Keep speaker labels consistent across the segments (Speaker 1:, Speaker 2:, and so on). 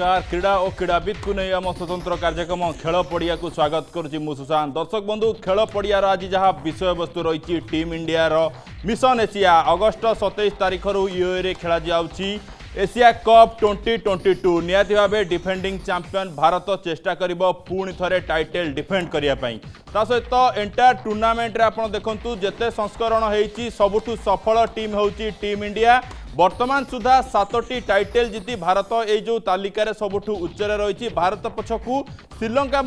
Speaker 1: নমস্কার ক্রীড়া ও ক্রীড়াবিদকু নেই আম স্বতন্ত্র কার্যক্রম খেল পড়িয়াকু স্বাগত করছি মু সুশান্ত দর্শক বন্ধু খেল পড়িয়ার আজ যা বিষয়বস্তু রয়েছে টিম ইন্ডিয়ার মিশন এশিয়া অগস্ট সতেইশ তারিখর ইউএরে খেলা যাচ্ছে Asia cup twenty twenty two নিহতি ভাবে ডিফেন্ডিং চ্যাম্পিয়ন ভারত চেষ্টা করব পুঁ থরে টাইটেল ডিফেন্ড করা তা সহিত এন্টায়ার টুর্ণামেন্টে আপনার দেখুন যেতে সংস্করণ হয়েছি সবুঠু সফল টিম হচ্ছে টিম ইন্ডিয়া বর্তমান সুদ্ধা সাতটি টাইটেল জিতি ভারত এই যে তালিকার সবুঠ উচ্চরে রয়েছে ভারত পছক শ্রীলঙ্কা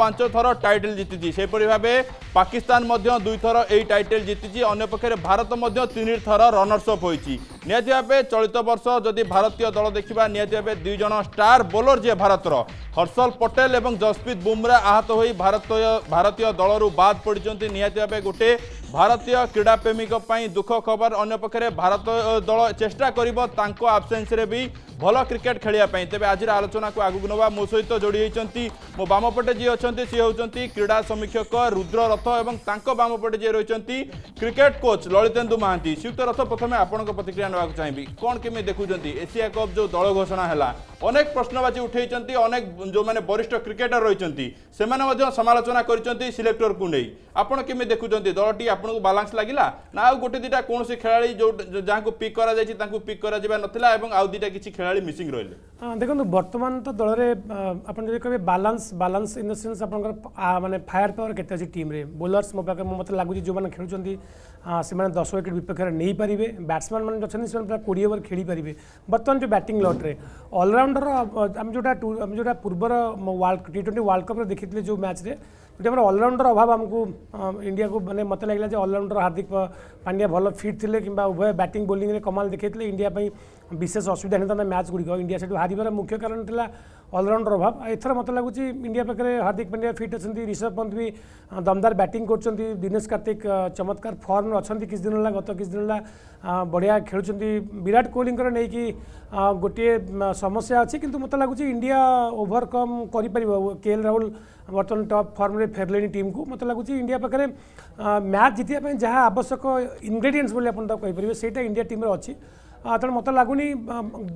Speaker 1: পাঁচ থর টাইটেল জিতিছি সেইপরি ভাবে পাকিস্তান দুই থর এই টাইটেল জিতিছি অন্যপক্ষে ভারত তিন থর রনর্সঅপ হয়েছে ନିହାତି ଭାବେ ଚଳିତ ବର୍ଷ ଯଦି ଭାରତୀୟ ଦଳ ଦେଖିବା ନିହାତି ଭାବେ ଦୁଇ ଜଣ ଷ୍ଟାର ବୋଲର ଯିଏ ଭାରତର ହର୍ଷଲ ପଟେଲ ଏବଂ ଜସପ୍ରୀତ ବୁମ୍ରା ଆହତ ହୋଇ ଭାରତୀୟ ଭାରତୀୟ ଦଳରୁ ବାଦ୍ ପଡ଼ିଛନ୍ତି ନିହାତି ଭାବେ ଗୋଟିଏ ଭାରତୀୟ କ୍ରୀଡ଼ାପ୍ରେମୀଙ୍କ ପାଇଁ ଦୁଃଖ ଖବର ଅନ୍ୟପକ୍ଷରେ ଭାରତ ଦଳ ଚେଷ୍ଟା କରିବ ତାଙ୍କ ଆବସେନ୍ସରେ ବି ଭଲ କ୍ରିକେଟ ଖେଳିବା ପାଇଁ ତେବେ ଆଜିର ଆଲୋଚନାକୁ ଆଗକୁ ନେବା ମୋ ସହିତ ଯୋଡ଼ି ହୋଇଛନ୍ତି ମୋ ବାମପଟେ ଯିଏ ଅଛନ୍ତି ସିଏ ହେଉଛନ୍ତି କ୍ରୀଡ଼ା ସମୀକ୍ଷକ ରୁଦ୍ର ରଥ ଏବଂ ତାଙ୍କ ବାମପଟେ ଯିଏ ରହିଛନ୍ତି କ୍ରିକେଟ କୋଚ୍ ଲଳିତେନ୍ଦୁ ମହାନ୍ତି ଶ୍ରୀଯୁକ୍ତ ରଥ ପ୍ରଥମେ ଆପଣଙ୍କ ପ୍ରତିକ୍ରିୟା ନେବାକୁ ଚାହିଁବି କ'ଣ କେମିତି ଦେଖୁଛନ୍ତି ଏସିଆ କପ୍ ଯେଉଁ ଦଳ ଘୋଷଣା ହେଲା ଅନେକ ପ୍ରଶ୍ନବାଚୀ ଉଠେଇଛନ୍ତି ଅନେକ ଯେଉଁମାନେ ବରିଷ୍ଠ କ୍ରିକେଟର ରହିଛନ୍ତି ସେମାନେ ମଧ୍ୟ ସମାଲୋଚନା କରିଛନ୍ତି ସିଲେକ୍ଟରକୁ ନେଇ ଆପଣ କେମିତି ଦେଖୁଛନ୍ତି ଦଳଟି ଆପଣଙ୍କୁ ବାଲାନ୍ସ ଲାଗିଲା ନା ଆଉ ଗୋଟେ ଦୁଇଟା କୌଣସି ଖେଳାଳି ଯେଉଁ ଯାହାଙ୍କୁ ପିକ୍ କରାଯାଇଛି ତାଙ୍କୁ ପିକ୍ କରାଯିବା ନଥିଲା ଏବଂ ଆଉ ଦୁଇଟା କିଛି ଖେଳାଳି ମିସିଂ ରହିଲେ
Speaker 2: ଦେଖନ୍ତୁ ବର୍ତ୍ତମାନ ତ ଦଳରେ ଆପଣ ଯଦି କହିବେ balance balance in the sense ଆପଣଙ୍କର ମାନେ ଫାୟାର ପାୱାର କେତେ ଅଛି ଟିମ୍ରେ ବୋଲର୍ସ ମୋ ପାଖରେ ମୋତେ ଲାଗୁଛି ଯେଉଁମାନେ ଖେଳୁଛନ୍ତି ସେମାନେ ଦଶ ୱିକେଟ୍ ବିପକ୍ଷରେ ନେଇପାରିବେ ବ୍ୟାଟ୍ସମ୍ୟାନ୍ ମାନେ ଅଛନ୍ତି अठाईस रन प्रा कोड़े ओवर खेली पारे बर्तमान जो बैटिंग लट्रे अलराउंडर आम जो आम जो पूर्वर वर्ल्ड टी ट्वेंटी वर्ल्ड कप्रे देखी जो मैच में अलराउंडर अभाव आमको इंडिया को मैंने मत लगे अलराउंडर हार्दिक पांड्या भल फिट थे कि उभय बैटिंग बोलींगे कमाल देखते इंडिया विशेष असुविधा नहीं था मैच गुड़िक इंडिया से हार मुख्य कारण थी अलराउंडर अभाव एथर मतलब लगुच इंडिया पाखे हार्दिक पांड्या फिट अच्छा ऋषभ पंत भी दमदार बैटिंग कर दिनेश कार्तिक चमत्कार फर्म अच्छा किसी दिन है गत किसी दिन बढ़िया खेलु विराट कोहली नहीं कि गोटे समस्या अच्छी कितना मतलब लगुच इंडिया ओभरकम कर के एल राहुल बर्तमान टप फर्म फेरले टीम को मतलब लगुच इंडिया पाखे मैच जितने जहाँ आवश्यक इनग्रेडियंट्स आप कहीपर से इंडिया टीम अच्छी ତେଣୁ ମୋତେ ଲାଗୁନି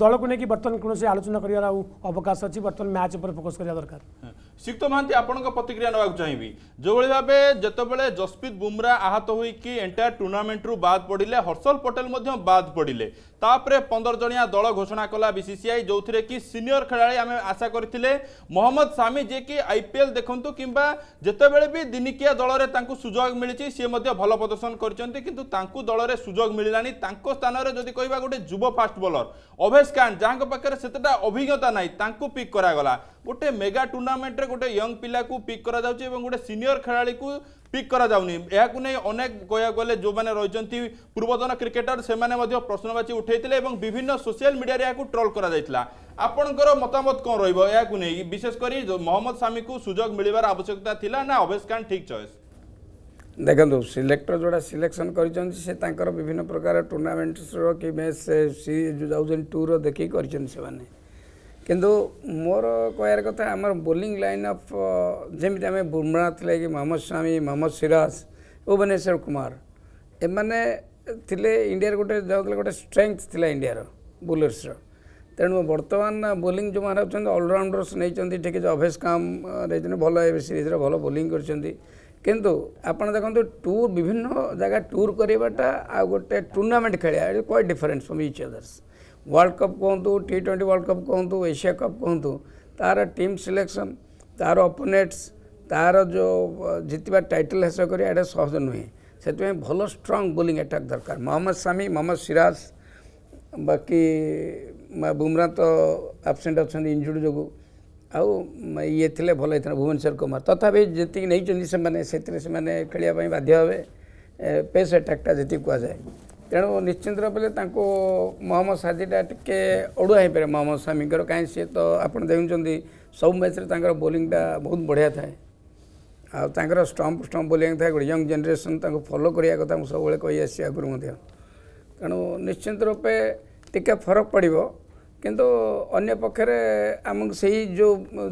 Speaker 2: ଦଳକୁ ନେଇକି ବର୍ତ୍ତମାନ କୌଣସି ଆଲୋଚନା କରିବାର ଆଉ ଅବକାଶ ଅଛି ବର୍ତ୍ତମାନ ମ୍ୟାଚ୍ ଉପରେ ଫୋକସ୍ କରିବା
Speaker 1: ଦରକାର ଶ୍ରୀଯୁକ୍ତ ମହାନ୍ତି ଆପଣଙ୍କ ପ୍ରତିକ୍ରିୟା ନେବାକୁ ଚାହିଁବି ଯେଉଁଭଳି ଭାବେ ଯେତେବେଳେ ଜସପ୍ରୀତ ବୁମ୍ରା ଆହତ ହୋଇକି ଏଣ୍ଟାୟାର ଟୁର୍ଣ୍ଣାମେଣ୍ଟରୁ ବାଦ୍ ପଡ଼ିଲେ ହର୍ଷଲ ପଟେଲ ମଧ୍ୟ ବାଦ୍ ପଡ଼ିଲେ তাপরে পনের জনিয়া দল ঘোষণা কলা বিসিসিআই যে কি সিনিয়র খেলাড়ি আমি আশা করে মহম্মদ সামি যে কি আইপিএল দেখুন কিংবা যেতবে বি দিনিকিয়া দলরে তাঁকু সুযোগ মিছে সি ভাল প্রদর্শন করছেন কিন্তু তাঁকু দলরে সুযোগ মিলানি তাঁক স্থানরে যদি কহবা গোটে যুব ফাস্ট বলর অভেশ খান যাঙ্ক পাখে সেতটা অভিজ্ঞতা নাই তাঁকু পিক করা গলা গোটে মেগা টুর্ণামেন্টরে গোটে ইয়ং পিলাকু পিক করা যাচ্ছে এবং গোটে সিনিয়র খেলাড়ি পিক করা যাওনি ଏହାକୁ ନେଇ ଅନେକ କହିବାକୁ ଗଲେ ଯେଉଁମାନେ ରହିଛନ୍ତି ପୂର୍ବତନ କ୍ରିକେଟର ସେମାନେ ମଧ୍ୟ ପ୍ରଶ୍ନବାଚୀ ଉଠାଇଥିଲେ ଏବଂ ବିଭିନ୍ନ ସୋସିଆଲ ମିଡ଼ିଆରେ ଏହାକୁ ଟ୍ରୋଲ୍ କରାଯାଇଥିଲା ଆପଣଙ୍କର ମତାମତ କ'ଣ ରହିବ ଏହାକୁ ନେଇ ବିଶେଷ କରି ମହମ୍ମଦ ସାମିକୁ ସୁଯୋଗ ମିଳିବାର ଆବଶ୍ୟକତା ଥିଲା ନା ଅଭେଶ ଖାନ ଠିକ୍ ଚଏସ୍
Speaker 3: ଦେଖନ୍ତୁ ସିଲେକ୍ଟର ଯେଉଁଟା ସିଲେକ୍ସନ୍ କରିଛନ୍ତି ସେ ତାଙ୍କର ବିଭିନ୍ନ ପ୍ରକାର ଟୁର୍ଣ୍ଣାମେଣ୍ଟସ୍ର କି ମ୍ୟାଚ୍ ସିରିଜ୍ ଟୁ ଥାଉଜେଣ୍ଡ ଟୁର ଦେଖିକି କରିଛନ୍ତି ସେମାନେ କିନ୍ତୁ ମୋର କହିବାର କଥା ଆମର ବୋଲିଂ ଲାଇନ୍ ଅଫ୍ ଯେମିତି ଆମେ ବୁମ୍ରା ଥିଲେ କି ମହମ୍ମଦ ସ୍ୱାମୀ ମହମ୍ମଦ ସିରାଜ ଭୁବନେଶ୍ୱର କୁମାର ଏମାନେ ଥିଲେ ଇଣ୍ଡିଆର ଗୋଟେ ଯାଉଥିଲେ ଗୋଟେ ଷ୍ଟ୍ରେଙ୍ଗଥ ଥିଲା ଇଣ୍ଡିଆର ବୋଲର୍ସର ତେଣୁ ବର୍ତ୍ତମାନ ବୋଲିଂ ଯେଉଁମାନେ ହେଉଛନ୍ତି ଅଲରାଉଣ୍ଡର୍ସ ନେଇଛନ୍ତି ଠିକ୍ ଅଛି ଅଭେଶ କାମ ନେଇଛନ୍ତି ଭଲ ଏବେ ସିରିଜ୍ରେ ଭଲ ବୋଲିଂ କରିଛନ୍ତି କିନ୍ତୁ ଆପଣ ଦେଖନ୍ତୁ ଟୁର୍ ବିଭିନ୍ନ ଜାଗା ଟୁର୍ କରିବାଟା ଆଉ ଗୋଟେ ଟୁର୍ଣ୍ଣାମେଣ୍ଟ ଖେଳିବା it quite difference from each others world cup कहतु टी ट्वेंटी वर्ल्ड कप कहतु एशिया कप कहतु तार टीम सिलेक्शन तार अपोनेट्स तार जो जितवा टाइटल हासिल କରିବା ଏଇଟା ସହଜ ନୁହେଁ ସେଥିପାଇଁ ଭଲ ଷ୍ଟ୍ରଙ୍ଗ ବୋଲିଂ ଆଟାକ୍ ଦରକାର ମହମ୍ମଦ ସାମି ମହମ୍ମଦ ସିରାଜ ବାକି ବୁମ୍ରା ତ ଆବସେଣ୍ଟ ଅଛନ୍ତି ଇଞ୍ଜୁର୍ଡ ଯୋଗୁଁ ଆଉ ଇଏ ଥିଲେ ଭଲ ହେଇଥାନ୍ତା ଭୁବନେଶ୍ୱର କୁମାର ତଥାପି ଯେତିକି ନେଇଛନ୍ତି ସେମାନେ ସେଥିରେ ସେମାନେ ଖେଳିବା ପାଇଁ ବାଧ୍ୟ ହେବେ ପେସ୍ ଆଟାକ୍ଟା ଯେତିକି କୁହାଯାଏ ତେଣୁ ନିଶ୍ଚିନ୍ତ ଭାବରେ ତାଙ୍କୁ ମହମ୍ମଦ ସାଜିଟା ଟିକେ ଅଡ଼ୁଆ ହେଇପାରେ ମହମ୍ମଦ ସାମିଙ୍କର କାହିଁକି ସିଏ ତ ଆପଣ ଦେଖୁଛନ୍ତି ସବୁ ମ୍ୟାଚ୍ରେ ତାଙ୍କର ବୋଲିଂଟା ବହୁତ ବଢ଼ିଆ ଥାଏ ଆଉ ତାଙ୍କର ଷ୍ଟମ୍ପ ଷ୍ଟମ୍ପ ବୋଲିଂ ଥାଏ ଗୋଟେ ୟଙ୍ଗ ଜେନେରେସନ୍ ତାଙ୍କୁ ଫଲୋ କରିବା କଥା ମୁଁ ସବୁବେଳେ କହି ଆସିଛି ଆଗରୁ ମଧ୍ୟ ତେଣୁ ନିଶ୍ଚିନ୍ତ ରୂପେ ଟିକେ ଫରକ ପଡ଼ିବ କିନ୍ତୁ ଅନ୍ୟ ପକ୍ଷରେ ଆମକୁ ସେଇ ଯେଉଁ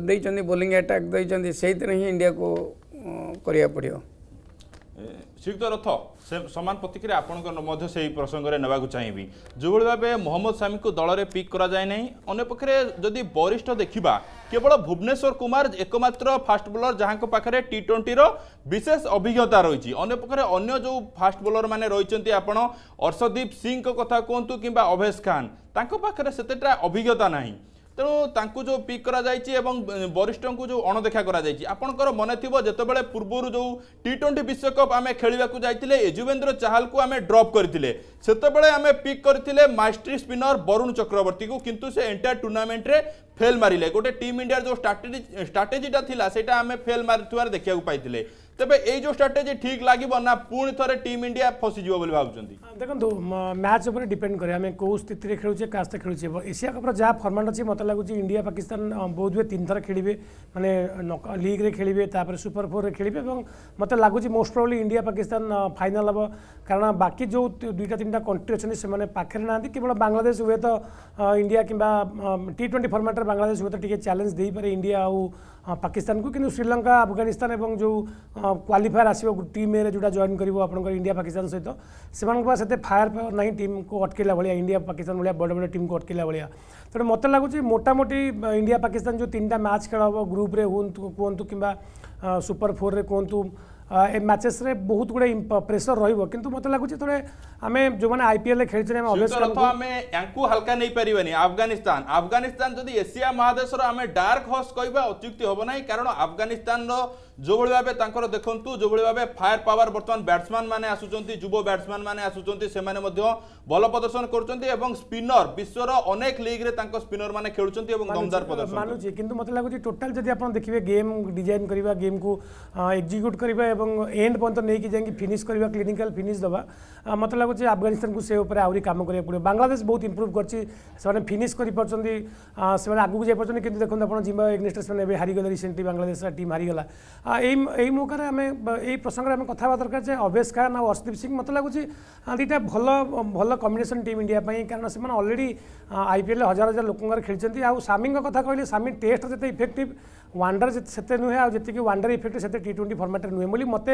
Speaker 3: ଦେଇଛନ୍ତି ବୋଲିଂ ଆଟାକ୍ ଦେଇଛନ୍ତି ସେଇଥିରେ ହିଁ ଇଣ୍ଡିଆକୁ କରିବାକୁ ପଡ଼ିବ
Speaker 1: ଶ୍ରୀଯୁକ୍ତ ରଥ ସେ ସମାନ ପ୍ରତିକ୍ରିୟା ଆପଣଙ୍କର ମଧ୍ୟ ସେହି ପ୍ରସଙ୍ଗରେ ନେବାକୁ ଚାହିଁବି ଯେଉଁଭଳି ଭାବେ ମହମ୍ମଦ ସାମିଙ୍କୁ ଦଳରେ ପିକ୍ କରାଯାଏ ନାହିଁ ଅନ୍ୟ ପକ୍ଷରେ ଯଦି ବରିଷ୍ଠ ଦେଖିବା କେବଳ ଭୁବନେଶ୍ୱର କୁମାର ଏକମାତ୍ର ଫାଷ୍ଟ ବୋଲର ଯାହାଙ୍କ ପାଖରେ ଟି ଟ୍ୱେଣ୍ଟିର ବିଶେଷ ଅଭିଜ୍ଞତା ରହିଛି ଅନ୍ୟ ପକ୍ଷରେ ଅନ୍ୟ ଯେଉଁ ଫାଷ୍ଟ ବୋଲରମାନେ ରହିଛନ୍ତି ଆପଣ ଅର୍ଷଦୀପ ସିଂଙ୍କ କଥା କୁହନ୍ତୁ କିମ୍ବା ଅଭେଶ ଖାନ୍ ତାଙ୍କ ପାଖରେ ସେତେଟା ଅଭିଜ୍ଞତା ନାହିଁ ତେଣୁ ତାଙ୍କୁ ଯେଉଁ ପିକ୍ କରାଯାଇଛି ଏବଂ ବରିଷ୍ଠଙ୍କୁ ଯେଉଁ ଅଣଦେଖା କରାଯାଇଛି ଆପଣଙ୍କର ମନେ ଥିବ ଯେତେବେଳେ ପୂର୍ବରୁ ଯେଉଁ ଟି ଟ୍ୱେଣ୍ଟି ବିଶ୍ୱକପ୍ ଆମେ ଖେଳିବାକୁ ଯାଇଥିଲେ ୟଜୁବେନ୍ଦ୍ର ଚାହାଲକୁ ଆମେ ଡ୍ରପ୍ କରିଥିଲେ ସେତେବେଳେ ଆମେ ପିକ୍ କରିଥିଲେ ମାଇଷ୍ଟ୍ରି ସ୍ପିନର ବରୁଣ ଚକ୍ରବର୍ତ୍ତୀକୁ କିନ୍ତୁ ସେ ଏଣ୍ଟାୟାର ଟୁର୍ଣ୍ଣାମେଣ୍ଟରେ ଫେଲ୍ ମାରିଲେ ଗୋଟେ ଟିମ୍ ଇଣ୍ଡିଆର ଯେଉଁ ଷ୍ଟ୍ରାଟେଜି ଷ୍ଟ୍ରାଟେଜିଟା ଥିଲା ସେଇଟା ଆମେ ଫେଲ୍ ମାରିଥିବାର ଦେଖିବାକୁ ପାଇଥିଲେ ତେବେ ଏଇ ଯେଉଁ ଷ୍ଟ୍ରାଟେଜି ଠିକ୍ ଲାଗିବ ନା ପୁଣି ଥରେ ଟିମ୍ ଇଣ୍ଡିଆ ଫସିଯିବ ବୋଲି ଭାବୁଛନ୍ତି
Speaker 2: ଦେଖନ୍ତୁ ମ୍ୟାଚ୍ ଉପରେ ଡିପେଣ୍ଡ କରେ ଆମେ କେଉଁ ସ୍ଥିତିରେ ଖେଳୁଛେ କାହା ସହିତ ଖେଳୁଛେ ଏସିଆ କପ୍ର ଯାହା ଫର୍ମାଟ୍ ଅଛି ମୋତେ ଲାଗୁଛି ଇଣ୍ଡିଆ ପାକିସ୍ତାନ ବୋଧ ହୁଏ ତିନିଥର ଖେଳିବେ ମାନେ ଲିଗ୍ରେ ଖେଳିବେ ତାପରେ ସୁପର ଫୋର୍ରେ ଖେଳିବେ ଏବଂ ମୋତେ ଲାଗୁଛି most probably India Pakistan final ହେବ କାରଣ ବାକି ଯେଉଁ ଦୁଇଟା ତିନିଟା କଣ୍ଟ୍ରି ଅଛନ୍ତି ସେମାନେ ପାଖରେ ନାହାନ୍ତି କେବଳ ବାଂଲାଦେଶ ହୁଏତ ଇଣ୍ଡିଆ କିମ୍ବା ଟି ଟ୍ୱେଣ୍ଟି ଫର୍ମାଟ୍ରେ ବାଂଲାଦେଶ ହୁଏତ ଟିକିଏ ଚ୍ୟାଲେଞ୍ଜ ଦେଇପାରେ ଇଣ୍ଡିଆ ଆଉ हाँ, पाकिस्तान को किंतु श्रीलंका आफगानिस्तान और जो क्वाफायर आस टीम जो जॉन कर इंडिया पाकिस्तान सहित से पास फायर पावर ना टीम को अटकला भाया इंडिया पाकिस्तान भाई बड़े बड़े टीम को अटकला भाया तेरे मत लगुच मोटामोटी इंडिया पाकिस्तान जो तीन टाइम मैच खेल ग्रुप्रे कहतु कि सुपर फोर में कहतु ଏ ମ୍ୟାଚେସ୍ରେ ବହୁତ ଗୁଡ଼େ ପ୍ରେସର ରହିବ କିନ୍ତୁ ମୋତେ ଲାଗୁଛି ଯେତେବେଳେ ଆମେ ଯେଉଁମାନେ ଆଇପିଏଲ୍ରେ ଖେଳିଛନ୍ତି ଆମେ ଅଭିୟସ୍ଲି ଆମେ
Speaker 1: ୟାଙ୍କୁ ହାଲକା ନେଇପାରିବାନି ଆଫଗାନିସ୍ତାନ ଆଫଗାନିସ୍ତାନ ଯଦି ଏସିଆ ମହାଦେଶର ଆମେ ଡାର୍କ ହର୍ସ କହିବା ଅତ୍ୟୁକ୍ତି ହେବ ନାହିଁ କାରଣ ଆଫଗାନିସ୍ତାନର যেভাবে ভাবে তাঁর দেখুন যেভাবে ভাবে ফায়ার পাওয়ার বর্তমান ব্যাটসম্যান মানে আসুচার যুব ব্যাটসম্যান মানে আসুচার সে ভাল প্রদর্শন করছেন এবং স্পিনর বিশ্বর অনেক লিগ্রে তাঁর স্পিনর মানে খেলুচার এবং দমদার প্রদর্শন মানুষ
Speaker 2: কিন্তু মতো লাগুছে টোটাল যদি আপনার দেখবে গেম ডিজাইন করা গেম কু এক্সিক্যুট করা এবং এন্ড পর্যন্ত নিয়ে যাই ফিনিশ করা ক্লিনিকাল ফিনিশ দেওয়া মতো লাগুছে আফগানিস্তান সে উপরে আহরি কাম করা পড়ে বাংলাদেশ বহুত ইম্প্রুভ করছে সে ফিনিশ করে পারছেন সে আগুক যাই পারছেন কিন্তু দেখুন আপনার জিম্বাবে এগনেস্টে সে হারিগলে রিসেন্টলি বাংলাদেশ টিম হারিগলা यही मौक प्रसङ्गले आम कथा दरकार अभेश खान आउ हर्षदीप सिंह मतलब लागु दुईटा भल भल कम्बिनेसन टीम इन्डिया कारण से अलरेडी आईपीएल हजार हजार लोक खेल्छ आउ सामीको कथा कहिले सामी टेस्ट जति इफेक्टिव वाडर से नुहे आतीक वाडर इफेक्ट से टी ट्वेंटी फर्माट नुहे मत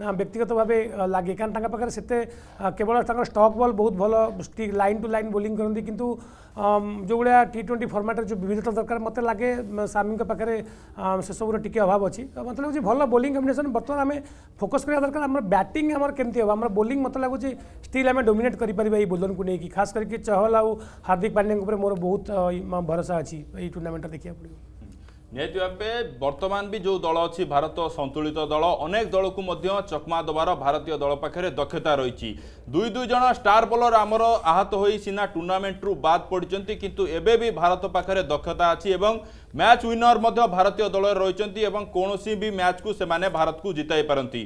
Speaker 2: व्यक्तिगत भाव लगे कारण पाखे से केवल स्टक् बल बहुत भल लाइन टू लाइन बोली करती कि जो भाया टी ट्वेंटी फर्माट जो विविधता दरकार मत लगे सामी पाखे से सब टी अभाव अच्छी मतलब लगे भल बोली कम्बिनेसन बर्तमान आम फोकस करा दरकार आम बैटिंग आम कमी हम आम बोली मत लगुच स्टिल आम डोमेट कर बोलर को लेकिन खास करके चहल आउ हार्दिक पांड्या मोर बहुत भरोसा अच्छी टूर्णमेंटा देखा पड़ेगा
Speaker 1: ନିହାତି ଭାବେ ବର୍ତ୍ତମାନ ବି ଯେଉଁ ଦଳ ଅଛି ଭାରତ ସନ୍ତୁଳିତ ଦଳ ଅନେକ ଦଳକୁ ମଧ୍ୟ ଚକମା ଦେବାର ଭାରତୀୟ ଦଳ ପାଖରେ ଦକ୍ଷତା ରହିଛି ଦୁଇ ଦୁଇ ଜଣ ଷ୍ଟାର ବୋଲର ଆମର ଆହତ ହୋଇ ସିନା ଟୁର୍ଣ୍ଣାମେଣ୍ଟରୁ ବାଦ ପଡ଼ିଛନ୍ତି କିନ୍ତୁ ଏବେ ବି ଭାରତ ପାଖରେ ଦକ୍ଷତା ଅଛି ଏବଂ ମ୍ୟାଚ୍ ୱିନର ମଧ୍ୟ ଭାରତୀୟ ଦଳରେ ରହିଛନ୍ତି ଏବଂ କୌଣସି ବି ମ୍ୟାଚ୍କୁ ସେମାନେ ଭାରତକୁ ଜିତାଇ ପାରନ୍ତି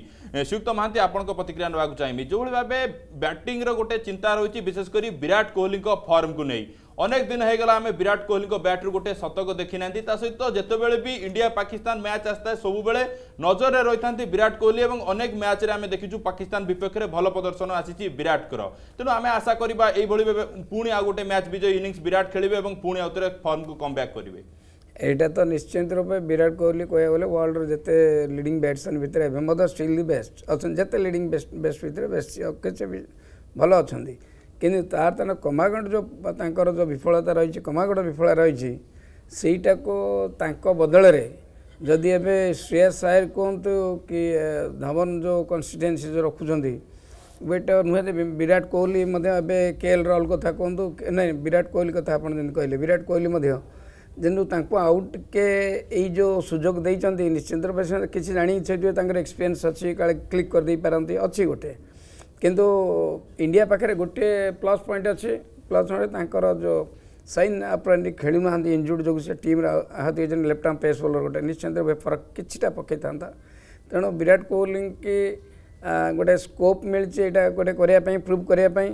Speaker 1: ଶ୍ରୀଯୁକ୍ତ ମହାନ୍ତି ଆପଣଙ୍କ ପ୍ରତିକ୍ରିୟା ନେବାକୁ ଚାହିଁବି ଯେଉଁଭଳି ଭାବେ ବ୍ୟାଟିଂର ଗୋଟେ ଚିନ୍ତା ରହିଛି ବିଶେଷ କରି ବିରାଟ କୋହଲିଙ୍କ ଫର୍ମକୁ ନେଇ অনেক দিন হয়ে গেল আমি বিরাট কোহলিঙ্ ব্যাট্রু গোটে শতক দেখি না তা সহিত যেতবে বি ইন্ডিয়া পাকিস্তান ম্যাচ আসে সবুলে নজরে রয়েছে বিরাট কোহলি এবং অনেক ম্যাচে আমি দেখিছু পাকিস্তান বিপক্ষে ভাল প্রদর্শন আসিছি বিরাটকর তেমন আমি আশা করা এইভাবে পুঁ আউ গোটে ম্যাচ বিজয় ইনিংস বিরাট খেলবে এবং পুঁ আউথে ফর্মকে কমব্যাক করবে
Speaker 3: ଏଇଟା ତ ନିଶ୍ଚିତ ରୂପେ ବିରାଟ କୋହଲି କହିବାକୁ ଗଲେ ୱାର୍ଲଡ଼ର ଯେତେ ଲିଡ଼ିଂ ବ୍ୟାଟ୍ସମ୍ୟାନ୍ ଭିତରେ ଏବେ ମଧ୍ୟ ଷ୍ଟିଲ୍ ଦି ବେଷ୍ଟ ଅଛନ୍ତି ଯେତେ ଲିଡ଼ିଂ ବେଷ୍ଟ ବେଷ୍ଟ ଭିତରେ ବେଷ୍ଟ କିଛି ବି ଭଲ ଅଛନ୍ତି କିନ୍ତୁ ତାର ତାର କମାଗଡ଼ ଯେଉଁ ତାଙ୍କର ଯେଉଁ ବିଫଳତା ରହିଛି କମାଗଡ଼ ବିଫଳ ରହିଛି ସେଇଟାକୁ ତାଙ୍କ ବଦଳରେ ଯଦି ଏବେ ଶ୍ରେୟସ ସାୟର କୁହନ୍ତୁ କି ଧବନ ଯେଉଁ କନଷ୍ଟିଚୁଏନ୍ସି ଯେଉଁ ରଖୁଛନ୍ତି ଗୋଟେ ନୁହେଁ ବିରାଟ କୋହଲି ମଧ୍ୟ ଏବେ କେଏଲ୍ ରାହୁଲ କଥା କୁହନ୍ତୁ ନାଇଁ ବିରାଟ କୋହଲି କଥା ଆପଣ ଯେମିତି କହିଲେ ବିରାଟ କୋହଲି ମଧ୍ୟ ଯେହେତୁ ତାଙ୍କୁ ଆଉ ଟିକେ ଏଇ ଯେଉଁ ସୁଯୋଗ ଦେଇଛନ୍ତି ନିଶ୍ଚିନ୍ତ ଭାବେ କିଛି ଜାଣି ସେଠି ତାଙ୍କର ଏକ୍ସପିରିଏନ୍ସ ଅଛି କାଳେ କ୍ଲିକ୍ କରିଦେଇପାରନ୍ତି ଅଛି ଗୋଟେ କିନ୍ତୁ ଇଣ୍ଡିଆ ପାଖରେ ଗୋଟିଏ ପ୍ଲସ୍ ପଏଣ୍ଟ ଅଛି ପ୍ଲସ୍ ପଏଣ୍ଟ ତାଙ୍କର ଯେଉଁ ସାଇନ୍ ଆପ୍ରାଣ୍ଡି ଖେଳୁନାହାନ୍ତି ଇଞ୍ଜୁର୍ଡ ଯୋଗୁଁ ସେ ଟିମ୍ରେ ଆହତ ହେଇଛନ୍ତି ଲେଫ୍ଟ ଆର୍ମ ପେସ୍ ବୋଲର ଗୋଟେ ନିଶ୍ଚିନ୍ତ ଭାବେ ଫରକ କିଛିଟା ପକାଇଥାନ୍ତା ତେଣୁ ବିରାଟ କୋହଲିଙ୍କି ଗୋଟେ ସ୍କୋପ୍ ମିଳିଛି ଏଇଟା ଗୋଟେ କରିବା ପାଇଁ ପ୍ରୁଭ୍ କରିବା ପାଇଁ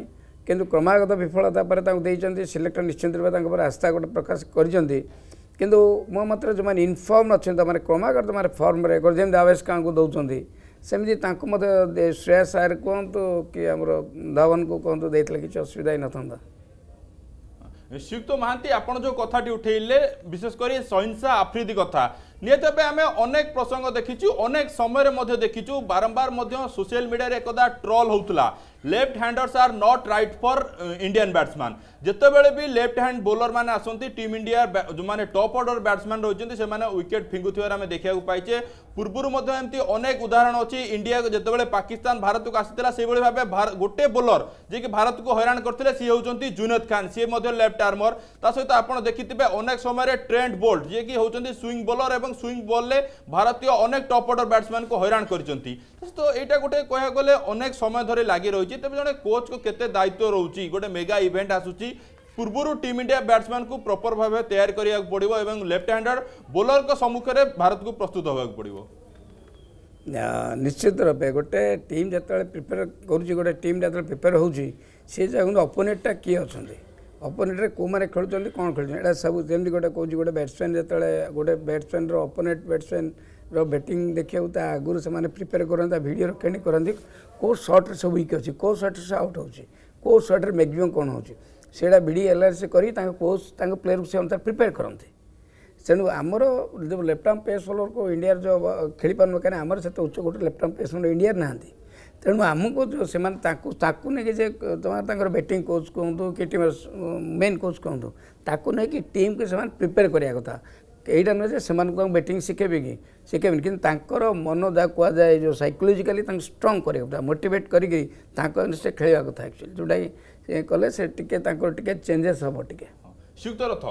Speaker 3: କିନ୍ତୁ କ୍ରମାଗତ ବିଫଳତା ପରେ ତାଙ୍କୁ ଦେଇଛନ୍ତି ସିଲେକ୍ଟର ନିଶ୍ଚିନ୍ତ ରୂପେ ତାଙ୍କ ଉପରେ ଆସ୍ଥା ଗୋଟେ ପ୍ରକାଶ କରିଛନ୍ତି କିନ୍ତୁ ମୋ ମତରେ ଯେଉଁମାନେ ଇନଫର୍ମ ଅଛନ୍ତି ତାମାନେ କ୍ରମାଗତ ମାନେ ଫର୍ମରେ ଯେମିତି ଆବେଶ କାହାଙ୍କୁ ଦେଉଛନ୍ତି ସେମିତି ତାଙ୍କୁ ମଧ୍ୟ ଶ୍ରେୟା ସାର୍ କୁହନ୍ତୁ କି ଆମର ଧବନକୁ କୁହନ୍ତୁ ଦେଇଥିଲେ କିଛି ଅସୁବିଧା ହେଇନଥାନ୍ତା
Speaker 1: ଶ୍ରୀଯୁକ୍ତ ମହାନ୍ତି ଆପଣ ଯେଉଁ କଥାଟି ଉଠାଇଲେ ବିଶେଷ କରି ସହିଂସା ଆଫ୍ରିଦି କଥା নিহত ভাবে আমি অনেক প্রসঙ্গ দেখিছু অনেক সময়ের মধ্যে দেখিছু বারম্বার মধ্যে সোশিয়াল মিডিয়ার একদা ট্রল হোলা left handers are not right for Indian batsman যেতবে বি লেফট হ্যান্ড বোলর মানে আসতে টিম ইন্ডিয়ার যে টপ অর্ডর ব্যাটসম্যান রয়েছেন সে উইকেট ফিঙ্গুথার আমি দেখা পাইছে পূর্বর মধ্যে এমতি অনেক উদাহরণ অছি ইন্ডিয়া যেতবে পাকিস্তান ভারতকে আসিলা সেইভাবে ভাবে গোটে বোলর যে কি ভারতকে হইরাণ করলে সি হচ্ছেন জুনেদ খান সি লেফট আর্মর তা সহ আপনার দেখি অনেক সময় ট্রেন্ড বোল্ট যে কি হচ্ছেন সুইং বোলর এবং ସୁଇଙ୍ଗ ବଲ୍ରେ ଭାରତୀୟ ଅନେକ ଟପ୍ ଅର୍ଡର ବ୍ୟାଟ୍ସମ୍ୟାନଙ୍କୁ ହଇରାଣ କରିଛନ୍ତି ତ ଏଇଟା ଗୋଟେ କହିବାକୁ ଗଲେ ଅନେକ ସମୟ ଧରି ଲାଗି ରହିଛି ତେବେ ଜଣେ କୋଚ୍ଙ୍କ କେତେ ଦାୟିତ୍ୱ ରହୁଛି ଗୋଟେ ମେଗା ଇଭେଣ୍ଟ ଆସୁଛି পূর্বর টিম ইন্ডিয়া ব্যাটসম্যানকে প্রপর ভাবে তৈরি করা পড়ব এবং লেফট হ্যান্ডেড বোলর সম্মুখে ভারতকে প্রস্তুত হওয়া পড়ব
Speaker 3: নিশ্চিত রূপে গোটে টিম যেত প্রিপেয়ার করছি গোটে টিম যেত প্রিপেয়ার হচ্ছে সে জায়গা অপোনেটটা কি অনেক ଅପୋନେଟ୍ରେ କେଉଁମାନେ ଖେଳୁଛନ୍ତି କ'ଣ ଖେଳୁଛନ୍ତି ଏଇଟା ସବୁ ଯେମିତି ଗୋଟେ କହୁଛି ଗୋଟେ ବ୍ୟାଟ୍ସମ୍ୟାନ୍ ଯେତେବେଳେ ଗୋଟେ ବ୍ୟାଟ୍ସମ୍ୟାନ୍ର ଅପୋନେଟ୍ ବ୍ୟାଟ୍ସମ୍ୟାନ୍ର ବ୍ୟାଟିଂ ଦେଖିବାକୁ ତା ଆଗରୁ ସେମାନେ ପ୍ରିପେୟାର କରନ୍ତି ତା ଭିଡ଼ିଓ ରେକର୍ଡିଂ କରନ୍ତି କେଉଁ ସଟ୍ରେ ସବୁ ୱିକ୍ ଅଛି କେଉଁ ସଟ୍ରେ ସେ ଆଉଟ୍ ହେଉଛି କେଉଁ ସଟ୍ରେ ମ୍ୟାକ୍ସିମମ୍ କ'ଣ ହେଉଛି ସେଇଟା ଭିଡ଼ିଓ ଆନାଲିସିସ୍ କରି ତାଙ୍କ କୋଚ୍ ତାଙ୍କ ପ୍ଲେୟରକୁ ସେ ଅନୁସାରେ ପ୍ରିପେୟାର କରନ୍ତି ତେଣୁ ଆମର ଯେଉଁ ଲେଫ୍ଟ ଆର୍ମ ପେସ୍ ବୋଲରକୁ ଇଣ୍ଡିଆର ଯେଉଁ ଖେଳିପାରୁନୁ କାହିଁକିନା ଆମର ସେତେ ଉଚ୍ଚ ଗୋଟେ ଲେଫ୍ଟ ଆର୍ମ ପେସ୍ ବୋଲର ଇଣ୍ଡିଆରେ ନାହାନ୍ତି ତେଣୁ ଆମକୁ ଯେଉଁ ସେମାନେ ତାଙ୍କୁ ତାକୁ ନେଇକି ଯେ ତୁମେ ତାଙ୍କର ବ୍ୟାଟିଂ କୋଚ୍ କୁହନ୍ତୁ କି ଟିମ୍ ମେନ୍ କୋଚ୍ କୁହନ୍ତୁ ତାକୁ ନେଇକି ଟିମ୍କୁ ସେମାନେ ପ୍ରିପେୟାର କରିବା କଥା ଏଇଟା ନୁହେଁ ଯେ ସେମାନଙ୍କୁ ତାଙ୍କୁ ବ୍ୟାଟିଂ ଶିଖେଇବେ କି ଶିଖେଇବେନି କିନ୍ତୁ ତାଙ୍କର ମନ ଯାହା କୁହାଯାଏ ଯେଉଁ ସାଇକୋଲୋଜିକାଲି ତାଙ୍କୁ ଷ୍ଟ୍ରଙ୍ଗ କରିବା କଥା ମୋଟିଭେଟ୍ କରିକି ତାଙ୍କ ଅନୁସାରେ ଖେଳିବା କଥା ଆକ୍ଚୁଆଲି ଯେଉଁଟାକି ସେ କଲେ ସେ ଟିକେ ତାଙ୍କର ଟିକେ ଚେଞ୍ଜେସ୍ ହେବ
Speaker 1: ଟିକେ ଶ୍ରୀଯୁକ୍ତ ରଥ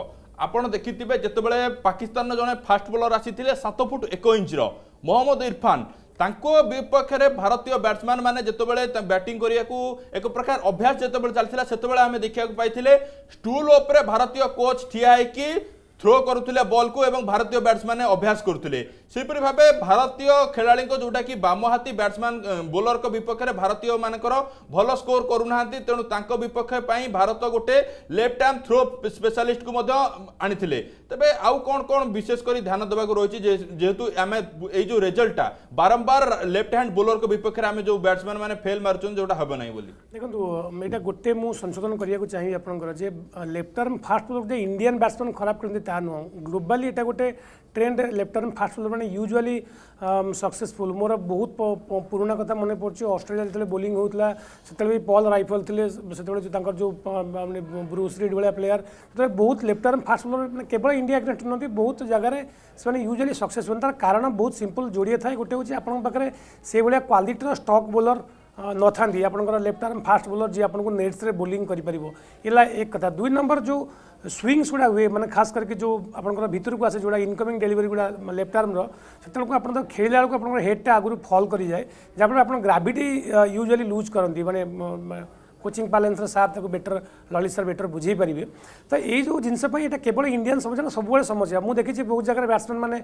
Speaker 1: ଆପଣ ଦେଖିଥିବେ ଯେତେବେଳେ ପାକିସ୍ତାନର ଜଣେ ଫାଷ୍ଟ ବୋଲର ଆସିଥିଲେ ସାତ ଫୁଟ ଏକ ଇଞ୍ଚର ମହମ୍ମଦ ଇରଫାନ विपक्ष में भारतीय बैट्समैन मैंने जो बैटिंग करने को एक प्रकार अभ्यास जो चलता से देखा पाई स्टूल भारतीय कोच ठिया থ্রো করুলে বলকু এবং ভারতীয় ব্যাটসম্যান অভ্যাস করুলে সেইপরি ভাবে ভারতীয় খেলাড়ি যেটা কি বামহাতি ব্যাটসম্যান বোলর বিপক্ষে ভারতীয় মানকর ভাল স্কোর করুনা তেণু তাঁর বিপক্ষ পাই ভারত গোটে লেফট আর্ম থ্রো স্পেশালিস্ট কু আনিলে তবে আউ কোণ কোণ বিশেষ করে ধ্যান দেওয়া রয়েছে যেহেতু আমি এই যে রেজল্টটা বারম্বার লেফট হ্যান্ড বোলর বিপক্ষে আমি যে ব্যাটসম্যান মানে ফেল মারুছেন যেটা হব না বলে
Speaker 2: দেখুন এটা গোটে মু সংশোধন করা চাহি আপনার যে লেফট আর্ম ফাস্ট বোলর যে ইন্ডিয়ান ব্যাটসম্যান খারাপ করতে ता नुह ग्लोबाली यहाँ गोटे trend left arm fast bowler मैंने यूजुआली सक्सेसफुल मोर बहुत पुराणा कथा मन पड़े अस्ट्रेलिया जो बोलींग होता से पल रफल थे से जो मैंने ब्रूस रिड भाया प्लेयर से बहुत लेफ्ट टर्म फास्ट बोलर मैंने केवल इंडिया अगेन्स्ट नुंत बहुत जगह से यूजुआली सक्सेसफुल तरह कारण बहुत सिंपल जोड़िए था गोटे आपके से भाया क्वाटर स्टक् बोलर न था आपफ्ट आर्म फास्ट बोलर जी आपको नेट्स बोली करपर ये एक कथा दुई नंबर जो स्विंग्स गुड़ा हुए मैंने खास करके जो आपंकर भितर को आसे जो इनकमिंग डेलीवरी गुड़ा लेफ्ट आर्म से आप खेल बेलू आप हेडटा आगुरी फल कर जाए जहाँ आप ग्राविटी यूजुअली लूज करती मैंने कोचिंग पालेन्सर सार बेटर ललित सार बेटर बुझे पारे तो ये जो ये केवल इंडियान समस्या सब समस्या मुझे देखी बहुत जगह बैट्समैन मैंने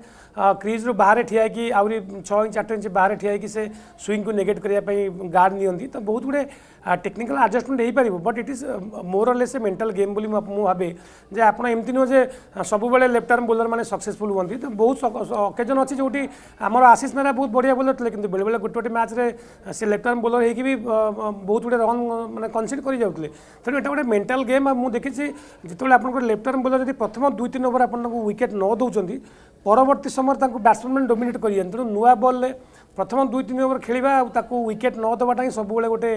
Speaker 2: क्रिज्रु बाहर ठिया कि आहरी छः इंच आठ इंच बाहर ठिया कि से स्विंग को नेगेट करने गार्ड नि तो बहुत गुड़े टेक्निकल आडजस्टमेंट हो पार बट इट इज मोरल से मेन्टाल गेम भावे जे आप एमती नुह सब लेफ्ट आर्म बोलर मैंने सक्सेसफुल हमें तो बहुत अकेजन अच्छी जो भी आम आशीष मेहरा बहुत बढ़िया बोलर थे कि बेले बेले गोटे गोटे मैच से लेफ्ट आर्म बोलर हो बहुत गुटे रन मैंने कनसीड कर जाते तेनाली गोटे मेन्टाल गेम मुझे देखी जिते आपको लेफ्ट आर्म बोलर जब प्रथम दुई तीन ओवर आपको विकेट न दौर परवर्त समय बैट्समैन डोमेट करेंगे तेनाली नुआ बल्ले प्रथम दुई तीन ओवर खेल विकेट नदेटा ही सबुबले गोटे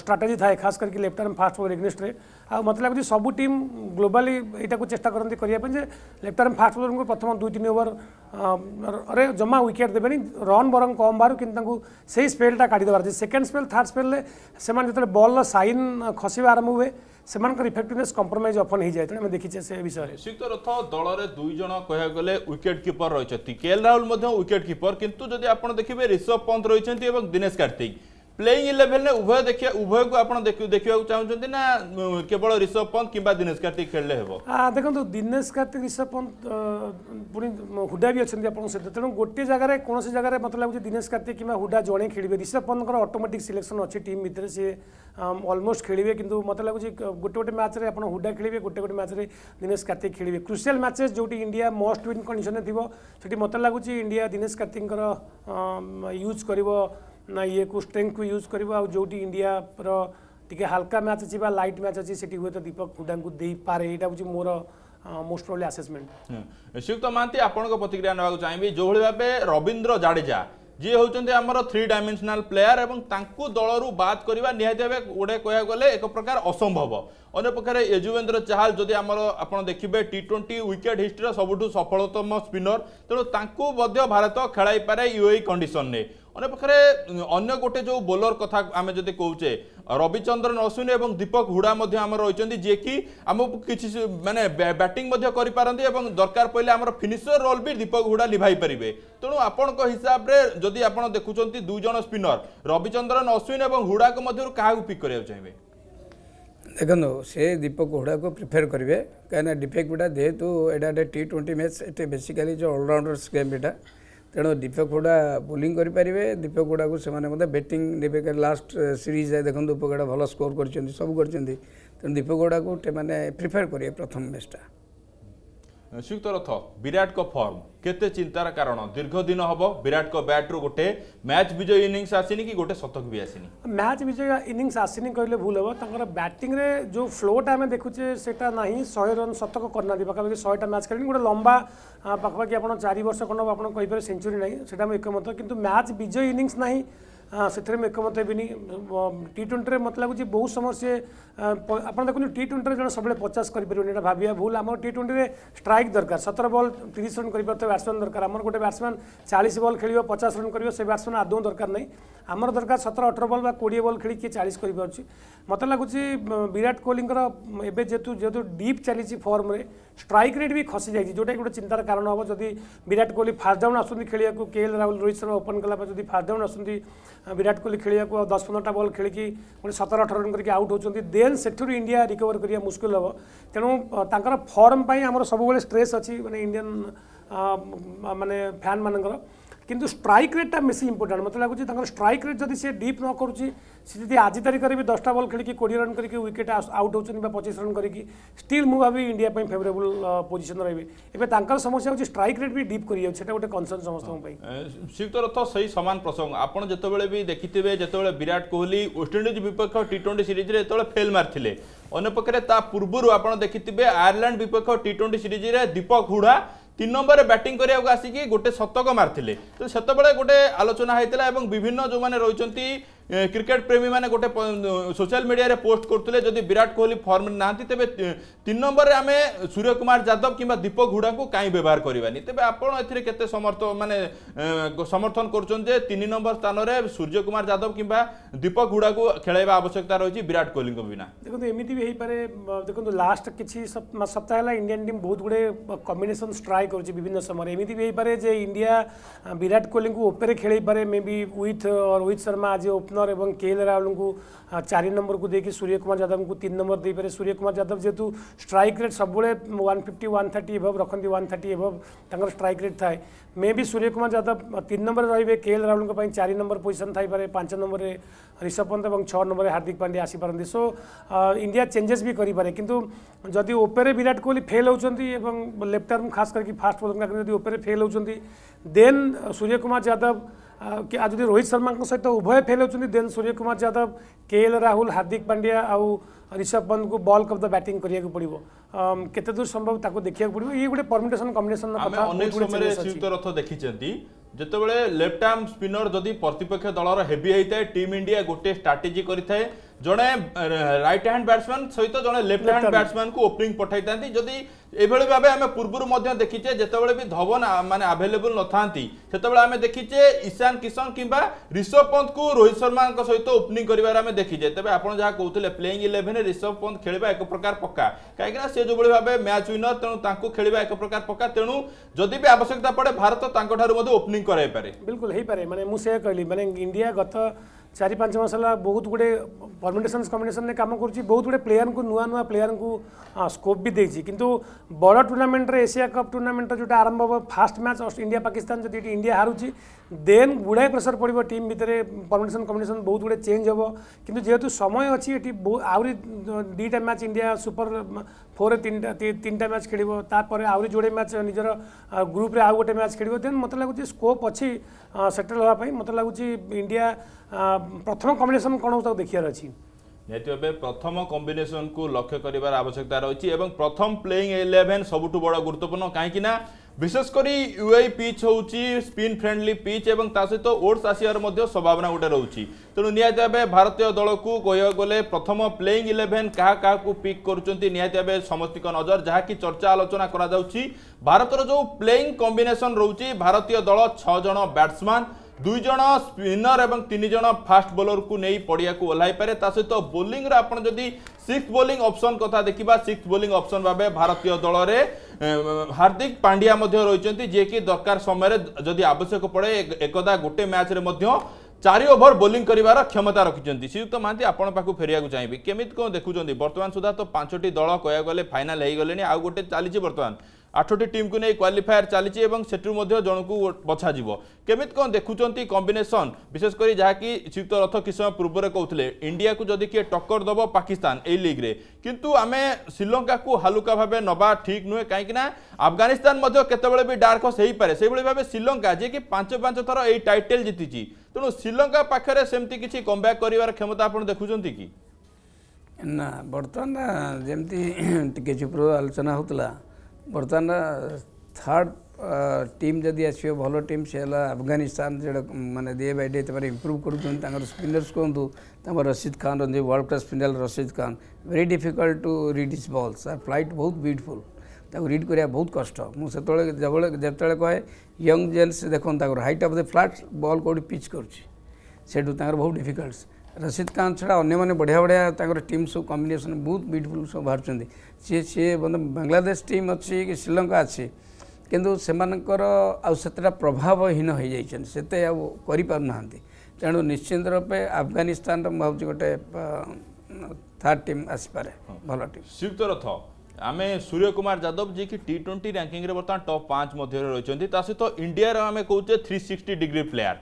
Speaker 2: स्ट्राटेजी थाए खास करके लेफ्ट आर्म फास्ट बोलर एग्नेस्ट्रे आ मतलब लगे सब टीम ग्लोबाली यू चेस्टा करती करने लेफ्ट आर्म फास्ट बोलर को प्रथम दुई तीन ओवर रे जमा विकेट देवे रन बर कम बाहर कि से स्पेलटा काढ़ीदेवार सेकेंड स्पेल थार्ड स्पेल से बल्र सैन खसवा आरंभ हुए ସେମାନଙ୍କର ଇଫେକ୍ଟିଭନେସ୍ କମ୍ପ୍ରମାଇଜ୍ ଅଫନ୍ ହେଇଯାଇଥିଲା ଆମେ ଦେଖିଛେ ସେ ବିଷୟରେ
Speaker 1: ଶ୍ରୀଯୁକ୍ତ ରଥ ଦଳରେ ଦୁଇ ଜଣ କହିବାକୁ ଗଲେ ୱିକେଟ୍ କିପର ରହିଛନ୍ତି କେ ଏଲ୍ ରାହୁଲ ମଧ୍ୟ ୱିକେଟ୍ କିପର କିନ୍ତୁ ଯଦି ଆପଣ ଦେଖିବେ ରିଷଭ ପନ୍ତ ରହିଛନ୍ତି ଏବଂ ଦିନେଶ କାର୍ତ୍ତିକ ପ୍ଲେଇଂ ଇଲେଭେନ୍ରେ ଉଭୟ ଦେଖିବା ଉଭୟକୁ ଆପଣ ଦେଖିବାକୁ ଚାହୁଁଛନ୍ତି ନା କେବଳ ରିଷଭ ପନ୍ଥ କିମ୍ବା ଦିନେଶ କାର୍ତ୍ତିକ ଖେଳିଲେ ହେବ
Speaker 2: ଦେଖନ୍ତୁ ଦିନେଶ କାର୍ତ୍ତିକ ରିଷଭ ପନ୍ଥ ପୁଣି ହୁଡ଼ା ବି ଅଛନ୍ତି ଆପଣଙ୍କ ସହିତ ତେଣୁ ଗୋଟିଏ ଜାଗାରେ କୌଣସି ଜାଗାରେ ମୋତେ ଲାଗୁଛି ଦିନେଶ କାର୍ତ୍ତିକ କିମ୍ବା ହୁଡ଼ା ଜଣେ ଖେଳିବେ ରିଷଭ ପନ୍ଥଙ୍କର ଅଟୋମେଟିକ୍ ସିଲେକ୍ସନ୍ ଅଛି ଟିମ୍ ଭିତରେ ସିଏ ଅଲମୋଷ୍ଟ ଖେଳିବେ କିନ୍ତୁ ମୋତେ ଲାଗୁଛି ଗୋଟେ ଗୋଟେ ମ୍ୟାଚ୍ରେ ଆପଣ ହୁଡ଼ା ଖେଳିବେ ଗୋଟେ ଗୋଟେ ମ୍ୟାଚ୍ରେ ଦିନେଶ କାର୍ତ୍ତିକ ଖେଳିବେ କ୍ରୁସିଆଲ୍ ମ୍ୟାଚେସ୍ ଯେଉଁଠି ଇଣ୍ଡିଆ ମଷ୍ଟ ୱିନ୍ କଣ୍ଡିସନ୍ରେ ଥିବ ସେଠି ମୋତେ ଲାଗୁଛି ଇଣ୍ଡିଆ ଦିନେଶ କାର୍ତ୍ତିକଙ୍କର ୟୁଜ୍ କରିବ ନା ଇଏକୁ ଷ୍ଟ୍ରେଙ୍ଗକୁ ୟୁଜ୍ କରିବ ଆଉ ଯେଉଁଠି ଇଣ୍ଡିଆର ଟିକେ ହାଲକା ମ୍ୟାଚ୍ ଅଛି ବା ଲାଇଟ୍ ମ୍ୟାଚ୍ ଅଛି ସେଠି ହୁଏତ ଦୀପକ ହୁଡାଙ୍କୁ ଦେଇପାରେ ଏଇଟା ହେଉଛି ମୋର মোস্ট প্রবলি আসেসমেন্ট
Speaker 1: শ্রীযুক্ত মাহাতি আপনার প্রতিক্রিয়া নেওয়া চাইবি যেভাবে ভাবে রবীন্দ্র জাডেজা যে হচ্ছেন আমার থ্রি ডাইমেনশনাল প্লেয়ার এবং তাঁকু দলর বাদ করা নিহতি ভাবে গোটে কোয়া গেলে এক প্রকার অসম্ভব অন্যপক্ষে যজুবেন্দ্র চাহাল যদি আমার আপনার দেখবে টি টোয়েন্টি উইকেট হিস্ট্রির সবুঠ সফলতম স্পিনর তেমন তাঁকু মধ্য ভারত খেলাই পারে ইউএই কন্ডিশনে ଅନ୍ୟପକ୍ଷରେ ଅନ୍ୟ ଗୋଟେ ଯେଉଁ ବୋଲର କଥା ଆମେ ଯଦି କହୁଛେ ରବିଚନ୍ଦ୍ରନ ଅଶ୍ୱିନ ଏବଂ ଦୀପକ ହୁଡ଼ା ମଧ୍ୟ ଆମର ରହିଛନ୍ତି ଯିଏକି ଆମକୁ କିଛି ମାନେ ବ୍ୟାଟିଂ ମଧ୍ୟ କରିପାରନ୍ତି ଏବଂ ଦରକାର ପଡ଼ିଲେ ଆମର ଫିନିସର ରୋଲ୍ ବି ଦୀପକ ହୁଡ଼ା ଲିଭାଇ ପାରିବେ ତେଣୁ ଆପଣଙ୍କ ହିସାବରେ ଯଦି ଆପଣ ଦେଖୁଛନ୍ତି ଦୁଇ ଜଣ ସ୍ପିନର ରବିଚନ୍ଦ୍ରନ ଅଶ୍ୱିନ ଏବଂ ହୁଡ଼ାଙ୍କ ମଧ୍ୟରୁ କାହାକୁ ପିକ୍ କରିବାକୁ ଚାହିଁବେ
Speaker 3: ଦେଖନ୍ତୁ ସେ ଦୀପକ ହୁଡ଼ାକୁ ପ୍ରିଫେୟାର କରିବେ କାହିଁକିନା ଦୀପକ ହୁଡ଼ା ଯେହେତୁ ଏଇଟା ଗୋଟେ ଟି ଟ୍ୱେଣ୍ଟି ମ୍ୟାଚ୍ ଏତେ ବେସିକାଲି ଯେଉଁ ଅଲରାଉଣ୍ଡର୍ସ ଗେମ୍ ଏଇଟା ତେଣୁ ଦୀପକ ହୁଡ଼ା ବୋଲିଂ କରିପାରିବେ ଦୀପକ ହୁଡ଼ାକୁ ସେମାନେ ମଧ୍ୟ ବ୍ୟାଟିଂ ନେବେ ଲାଷ୍ଟ ସିରିଜ୍ରେ ଦେଖନ୍ତୁ ଉପକଡ଼ା ଭଲ ସ୍କୋର କରିଛନ୍ତି ସବୁ କରିଛନ୍ତି ତେଣୁ ଦୀପକ ହୁଡ଼ାକୁ ସେମାନେ ପ୍ରିଫେୟାର କରିବେ ପ୍ରଥମ ମ୍ୟାଚ୍ଟା
Speaker 1: ସୁଯୁକ୍ତ ରଥ ବିରାଟଙ୍କ ଫର୍ମ କେତେ ଚିନ୍ତାର କାରଣ ଦୀର୍ଘ ଦିନ ହବ ବିରାଟଙ୍କ ବ୍ୟାଟ୍ରୁ ଗୋଟେ ମ୍ୟାଚ୍ ବିଜୟ ଇନିଂସ୍ ଆସିନି କି ଗୋଟେ ଶତକ ବି ଆସିନି
Speaker 2: ମ୍ୟାଚ୍ ବିଜୟ ଇନିଂସ୍ ଆସିନି କହିଲେ ଭୁଲ ହେବ ତାଙ୍କର ବ୍ୟାଟିଂରେ ଯେଉଁ ଫ୍ଲୋଟା ଆମେ ଦେଖୁଛେ ସେଇଟା ନାହିଁ ଶହେ ରନ୍ ଶତକ କରିନାହାନ୍ତି ପାଖାପାଖି ଶହେଟା ମ୍ୟାଚ୍ ଖେଳିନି ଗୋଟେ ଲମ୍ବା ପାଖାପାଖି ଆପଣ ଚାରି ବର୍ଷ ଖଣ୍ଡ ଆପଣ କହିପାରିବେ ସେଞ୍ଚୁରୀ ନାହିଁ ସେଇଟା ମୁଁ ଏକମତ କିନ୍ତୁ ମ୍ୟାଚ୍ ବିଜୟ ଇନିଂସ୍ ନାହିଁ ସେଥିରେ ମୁଁ ଏକମତ ହେବିନି ଟି ଟ୍ୱେଣ୍ଟିରେ ମୋତେ ଲାଗୁଛି ବହୁତ ସମୟ ସିଏ ଆପଣ ଦେଖନ୍ତୁ ଟି ଟ୍ୱେଣ୍ଟିରେ ଜଣେ ସବୁବେଳେ ପଚାଶ କରିପାରିବନି ଏଇଟା ଭାବିବା ଭୁଲ ଆମର ଟି ଟ୍ୱେଣ୍ଟିରେ ଷ୍ଟ୍ରାଇକ୍ ଦରକାର ସତର ବଲ୍ ତିରିଶ ରନ୍ କରିପାରୁଥିବା ବ୍ୟାଟ୍ସମ୍ୟାନ୍ ଦରକାର ଆମର ଗୋଟେ ବ୍ୟାଟ୍ସମ୍ୟାନ୍ ଚାଳିଶ ବଲ୍ ଖେଳିବ ପଚାଶ ରନ୍ କରିବ ସେ ବ୍ୟାଟ୍ସମ୍ୟାନ୍ ଆଦୌ ଦରକାର ନାହିଁ ଆମର ଦରକାର ସତର ଅଠର ବଲ୍ ବା କୋଡ଼ିଏ ବଲ୍ ଖେଳି କିଏ ଚାଳିଶ କରିପାରୁଛି ମୋତେ ଲାଗୁଛି ବିରାଟ କୋହଲିଙ୍କର ଏବେ ଯେହେତୁ ଯେହେତୁ ଡିପ୍ ଚାଲିଛି ଫର୍ମରେ ଷ୍ଟ୍ରାଇକ୍ ରେଟ୍ ବି ଖସିଯାଇଛି ଯେଉଁଟାକି ଗୋଟେ ଚିନ୍ତାର କାରଣ ହେବ ଯଦି ବିରାଟ କୋହଲି ଫାଷ୍ଟ ଡାଉନ୍ ଆସୁଛନ୍ତି ଖେଳିବାକୁ K L Rahul Rohit Sharma open କଲା ପରେ ଯଦି ଫାଷ୍ଟ ଡାଉନ୍ ଆସୁଛନ୍ତି हाँ, विराट कोहली खेल दस पंद्रह बल खेल पुणी सतर अठर रन करके आउट होती देन से इंडिया रिकवर करा मुस्किल हम तेणु तर फर्म पर सब स्ट्रेस अच्छी मैंने इंडियान मानने फैन मानकर कितना स्ट्राइक रेटा बेस इंपोर्टां मतलब लगुच स्ट्राइक रेट जब सी डीप न करुच्ची সে যদি আজি তারিখে বি দশটা বল খেলিকি কোড়িয়ে রন করি উইকেট আউট হচ্ছেন বা পঁচিশ রন করি স্টিল মু ভাবি ইন্ডিয়া ফেভরেবল পজিশন রয়েবে এবে তাঁর সমস্যা হচ্ছে স্ট্রাইক রেট বি ডিপ করে যাচ্ছে সেটা গোটে কনসর্ন সমস্ত
Speaker 1: শ্রীযুক্ত রথ সেই সমান প্রসঙ্গ আপনার যেতবে বি দেখিবে যেতবে বিরাট কোহলি ওয়েস্টইন্ডিজ বিপক্ষ টি টোয়েন্টি সিরিজে যেতবে ফেল মারিলে অন্যপক্ষে তা পূর্বর আপনার দেখিবে আয়ারল্যান্ড বিপক্ষ টি টোয়েন্টি সিরিজে দীপক হুড়া তিন নম্বরে ব্যাটিং করা আসিকি গোটে শতক মারিলে তো সেতবে গোটে আলোচনা হয়েছিল এবং বিভিন্ন যে রয়েছেন क्रिकेट प्रेमी मैंने गोटे सोशल मीडिया पोस्ट करते जदि विराट कोहली फर्म ना तेज तीन नंबर आम सूर्य कुमार जादव कि दीपक हुडा को कहीं व्यवहार करवानी तेज आप समर्थ मानने समर्थन कर नंबर स्थान में सूर्य कुमार जादव कि दीपक हुडा को खेल आवश्यकता रही विराट कोहली बिना
Speaker 2: देखो एमती भी होपे देखो लास्ट किसी सप्ताह है इंडियान टीम बहुत गुड़े कम्बिनेसन स्ट्राइक कर विभिन्न समय एमती भी होपे जे इंडिया विराट कोहली को ओपे खेल पारे मे बी विथ और रोहित शर्मा आज ओपन स्पिनर और के एल राहुल को चारि नंबर को देखिए सूर्य कुमार यादव को तीन नंबर दे पारे सूर्य कुमार यादव जेहतु स्ट्राइक रेट सब one fifty one thirty above रखती वन थर्ट एभव तर स्ट्राइक रेट थाए मे भी सूर्य कुमार यादव तीन नंबर रही है के एल राहुल चार नंबर पोजिशन थपे पांच नंबर में ऋषभ पंत और छः नंबर में हार्दिक पांडे आसपारे सो इंडिया चेंजेस भी करें कि जदि ओपे विराट कोहली फेल होती लेफ्ट आर्म खास करके फास्ट बोलिंग ओपेर फेल होती देन सूर्य कुमार यादव आज जो रोहित शर्मा सहित उभय फेल होती देन सूर्य कुमार यादव के एल राहुल हार्दिक पांड्या आउ ऋषभ पंत को बल कब्जा बैटिंग करा पड़ो केते दूर संभव देखा पड़ो ये गोटे परमिटेशन कम्बिनेशन संयुक्त
Speaker 1: रथ देखी ଯେତେବେଳେ ଲେଫ୍ଟ ଆର୍ମ ସ୍ପିନର ଯଦି ପ୍ରତିପକ୍ଷ ଦଳର ହେଭି ହେଇଥାଏ ଟିମ୍ ଇଣ୍ଡିଆ ଗୋଟିଏ ଷ୍ଟ୍ରାଟେଜି କରିଥାଏ ଜଣେ ରାଇଟ୍ ହ୍ୟାଣ୍ଡ ବ୍ୟାଟ୍ସମ୍ୟାନ୍ ସହିତ ଜଣେ ଲେଫ୍ଟ ହ୍ୟାଣ୍ଡ ବ୍ୟାଟ୍ସମ୍ୟାନ୍କୁ ଓପନିଂ ପଠାଇଥାନ୍ତି ଯଦି এইভাবে ভাবে আমি পূর্বর দেখিছে যেতবে বি ধবন মানে আভেলেবল নথান্তি সেতবে আমি দেখিছে ঈশান কিষণ কিংবা ঋষভ পন্থ কু রোহিত শর্মা সহ ওপনিং করবার আমি দেখিছে তবে আপনার যা কৌলে প্লেইং ইলেভেন ঋষভ পন্থ খেলবা এক প্রকার পক্কা কিনা সে যেভাবে ভাবে ম্যাচ উইনর তেমন তাঁকু খেলবা এক প্রকার পক্কা তেণু যদি বি আবশ্যকতা পড়ে ভারত তাঁর ওপনিং করাই পারে
Speaker 2: বিলকুল হয়ে পারে মানে মু সে কহিলি মানে ইন্ডিয়া গত चार पांच मसला बहुत गुडे परमेंटेसन कम्बिनेसन में कम कर बहुत गुडे प्लेयर को नुआ नुआ प्लेयर को स्कोप भी देती कितु बड़ टूर्णमेंट एसिया कप टूर्णमेंट जो आरंभ हम फास्ट मैच इंडिया पाकिस्तान जो इंडिया हार्थी देन गुडाइ प्रेसर पढि टीम भित्र पर्मिनेसन कम्बिनेसन बहुत गुड़े चेन्ज हे कति जुन समय अहिले आउरी दुईटा match India super four match match तापर आउने जोडिए मैच निज ग्रुप आउँ गए म्याच खेड देन मते लाग्छ स्कोप सेटल अझल् मते लाग इंडिया प्रथम कम्बिनेसन किसिम
Speaker 1: प्रथम को लक्ष्य गरेर आवश्यकता रहेछ ए प्रथम प्लेइंग प्लेयङ इलेभेन सबुठु बुत्वपूर्ण काहीँक বিশেষ করে ইউআই পিচ হচ্ছে স্পিন ফ্রেন্ডলি পিচ এবং তা সহ ওডস আসিবার মধ্যে সম্ভাবনা গোটে রয়েছে তেমন নিহতি ভাবে ভারতীয় দলক কহা গেলে প্রথম প্লেইং ইলেভেন কাহা কাহু পিক করছেন নিহতি ভাবে সমস্ত নজর যা কি চর্চা আলোচনা করা যাচ্ছে ভারতর যে প্লেইং কম্বিনেসন রয়েছে ভারতীয় দল ছজন ব্যাটসম্যান দুই জন স্পিনর এবং তিন জন ফাস্ট বোলরকু নেই পড়িয়াকু ওলাই পারে তা সহিত বোলিংরে আপনার যদি সিক্স বোলিং অপশন কথা দেখিবা সিক্স বোলিং অপশন ভাবে ভারতীয় দলরে হার্দিক পাণ্ডিয়া মধ্যে রয়েছেন যিকি দরকার সময় যদি আবশ্যক পড়ে একদা গোটে ম্যাচরে মধ্য চারি ওভর বোলিং করিবার ক্ষমতা রাখিছেন শ্রীযুক্ত মাহাতি আপনার পাখু ফেরিয়া চাইবি কেমিতি কোণ দেখুছেন বর্তমান সুদ্ধা তো পাঁচটি দল কয়া গেলে ফাইনাল হয়ে গলে আউ গোটে চালিছে বর্তমান আঠটি টিমকে নিয়ে কোয়ালিফায়ার চালছে এবং সেটির মধ্যে জনক বছা যাব কেমিতি কম দেখুম কম্বিনেসন বিশেষ করে যা কি শ্রীযুক্ত রথ কিছু সময় পূর্বে কৌলে ইন্ডিয়া যদি কি টক্কর দেব পাকিস্তান এই লিগ্রে কিন্তু আমি শ্রীলঙ্কা হালুকা ভাবে নবা ঠিক নুহে কিনা আফগানিস্তান কতবে বি ডার্ক হস হয়ে সেইভাবে ভাবে শ্রীলঙ্কা যে কি পাঁচ পাঁচ থর এই টাইটেল জিতিছি তেমন শ্রীলঙ্কা পাখে সেমতি কিছু কমব্যাক করার ক্ষমতা আপনার দেখুম কি
Speaker 3: না বর্তমান যেমতি কিছু পূর্ব আলোচনা হোলা ବର୍ତ୍ତମାନ ଥାର୍ଡ଼ ଟିମ୍ ଯଦି ଆସିବ ଭଲ ଟିମ୍ ସେ ହେଲା ଆଫଗାନିସ୍ତାନ ଯେଉଁଟା ମାନେ ଡେ ବାଇ ଡେ ତାପରେ ଇମ୍ପ୍ରୁଭ୍ କରୁଛନ୍ତି ତାଙ୍କର ସ୍ପିନର୍ସ କୁହନ୍ତୁ ତାଙ୍କର ରସିଦ ଖାନ୍ ରହୁଛନ୍ତି world class spinner Rashid Khan very difficult to read his balls are flight ବହୁତ ବିୟୁଟିଫୁଲ୍ ତାକୁ ରିଡ୍ କରିବା ବହୁତ କଷ୍ଟ ମୁଁ ସେତେବେଳେ ଯେବେଳେ ଯେତେବେଳେ କହେ ୟଙ୍ଗ ଜେନ୍ସ ଦେଖନ୍ତୁ ତାଙ୍କର height of the flat ball କେଉଁଠି ପିଚ୍ କରୁଛି ସେଠୁ ତାଙ୍କର ବହୁତ ଡିଫିକଲ୍ଟ ରଶିଦ ଖାନ୍ ଛଡ଼ା ଅନ୍ୟମାନେ ବଢ଼ିଆ ବଢ଼ିଆ ତାଙ୍କର ଟିମ୍ ସବୁ କମ୍ବିନେସନ୍ ବହୁତ ବିୟୁଟିଫୁଲ୍ ସବୁ ବାହାରୁଛନ୍ତି ସିଏ ସିଏ ବାଂଲାଦେଶ ଟିମ୍ ଅଛି କି ଶ୍ରୀଲଙ୍କା ଅଛି କିନ୍ତୁ ସେମାନଙ୍କର ଆଉ ସେତେଟା ପ୍ରଭାବହୀନ ହୋଇଯାଇଛନ୍ତି ସେତେ ଆଉ କରିପାରୁନାହାନ୍ତି ତେଣୁ ନିଶ୍ଚିନ୍ତ ରୂପେ ଆଫଗାନିସ୍ତାନର ମୁଁ ଭାବୁଛି ଗୋଟେ ଥାର୍ଡ଼ ଟିମ୍ ଆସିପାରେ
Speaker 1: ଭଲ ଟିମ୍ ଶ୍ରୀଯୁକ୍ତ ରଥ ଆମେ ସୂର୍ଯ୍ୟକୁମାର ଯାଦବ ଯିଏକି ଟି ଟ୍ୱେଣ୍ଟି ର୍ୟାଙ୍କିଂରେ ବର୍ତ୍ତମାନ ଟପ୍ ପାଞ୍ଚ ମଧ୍ୟରେ ରହିଛନ୍ତି ତା ସହିତ ଇଣ୍ଡିଆର ଆମେ କହୁଛେ ଥ୍ରୀ ସିକ୍ସଟି ଡିଗ୍ରୀ ପ୍ଲେୟାର